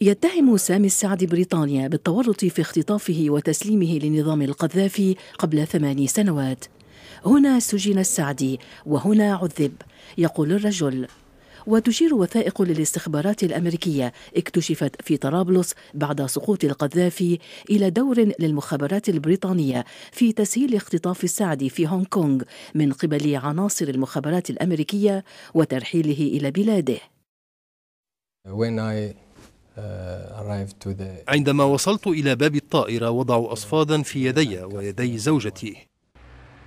يتهم سامي السعد بريطانيا بالتورط في اختطافه وتسليمه لنظام القذافي قبل ثماني سنوات هنا سجن السعدي وهنا عذب يقول الرجل وتشير وثائق للاستخبارات الامريكيه اكتشفت في طرابلس بعد سقوط القذافي الى دور للمخابرات البريطانيه في تسهيل اختطاف السعدي في هونغ كونغ من قبل عناصر المخابرات الامريكيه وترحيله الى بلاده. When I آه، عندما وصلت إلى باب الطائرة وضعوا أصفادا في يدي ويدي زوجتي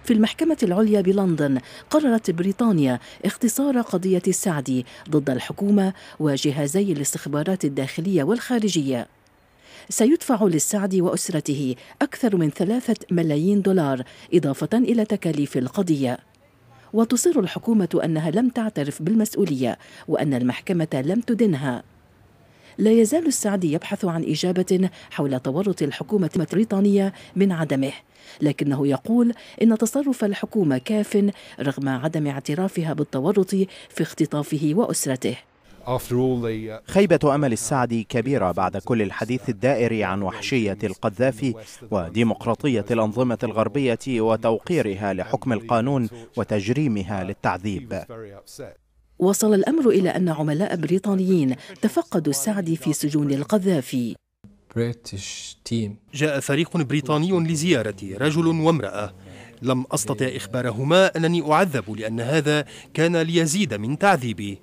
في المحكمة العليا بلندن قررت بريطانيا اختصار قضية السعدي ضد الحكومة وجهازي الاستخبارات الداخلية والخارجية سيدفع للسعدي وأسرته أكثر من ثلاثة ملايين دولار إضافة إلى تكاليف القضية وتصر الحكومة أنها لم تعترف بالمسؤولية وأن المحكمة لم تدنها لا يزال السعدي يبحث عن إجابة حول تورط الحكومة البريطانية من عدمه لكنه يقول إن تصرف الحكومة كاف رغم عدم اعترافها بالتورط في اختطافه وأسرته uh, خيبة أمل السعدي كبيرة بعد كل الحديث الدائري عن وحشية القذافي وديمقراطية الأنظمة الغربية وتوقيرها لحكم القانون وتجريمها للتعذيب وصل الأمر إلى أن عملاء بريطانيين تفقدوا السعد في سجون القذافي جاء فريق بريطاني لزيارتي رجل وامرأة لم أستطع إخبارهما أنني أعذب لأن هذا كان ليزيد من تعذيبي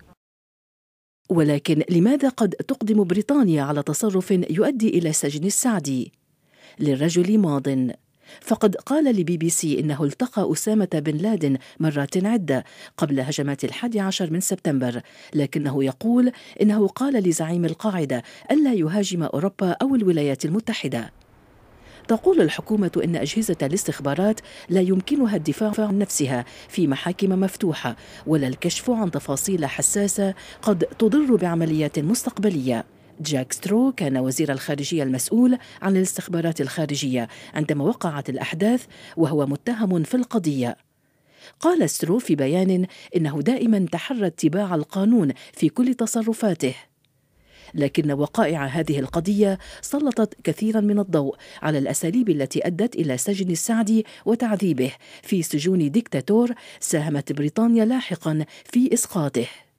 ولكن لماذا قد تقدم بريطانيا على تصرف يؤدي إلى سجن السعدي؟ للرجل ماضٍ فقد قال لبي بي سي إنه التقى أسامة بن لادن مرات عدة قبل هجمات الحادي عشر من سبتمبر لكنه يقول إنه قال لزعيم القاعدة ألا يهاجم أوروبا أو الولايات المتحدة تقول الحكومة إن أجهزة الاستخبارات لا يمكنها الدفاع عن نفسها في محاكم مفتوحة ولا الكشف عن تفاصيل حساسة قد تضر بعمليات مستقبلية جاك سترو كان وزير الخارجية المسؤول عن الاستخبارات الخارجية عندما وقعت الأحداث وهو متهم في القضية قال سترو في بيان إنه دائما تحرى اتباع القانون في كل تصرفاته لكن وقائع هذه القضية سلطت كثيرا من الضوء على الأساليب التي أدت إلى سجن السعدي وتعذيبه في سجون ديكتاتور ساهمت بريطانيا لاحقا في إسقاطه